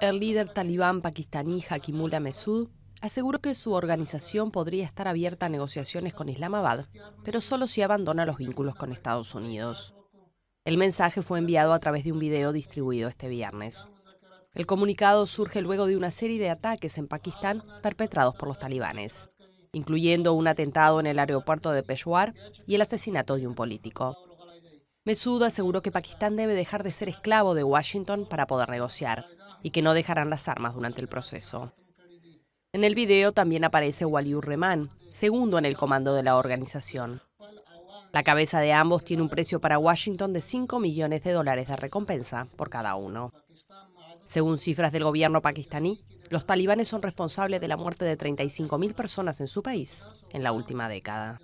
El líder talibán pakistaní Hakimullah Mesud aseguró que su organización podría estar abierta a negociaciones con Islamabad, pero solo si abandona los vínculos con Estados Unidos. El mensaje fue enviado a través de un video distribuido este viernes. El comunicado surge luego de una serie de ataques en Pakistán perpetrados por los talibanes, incluyendo un atentado en el aeropuerto de Peshawar y el asesinato de un político. Mesud aseguró que Pakistán debe dejar de ser esclavo de Washington para poder negociar y que no dejarán las armas durante el proceso. En el video también aparece Waliur Rehman, segundo en el comando de la organización. La cabeza de ambos tiene un precio para Washington de 5 millones de dólares de recompensa por cada uno. Según cifras del gobierno pakistaní, los talibanes son responsables de la muerte de 35.000 personas en su país en la última década.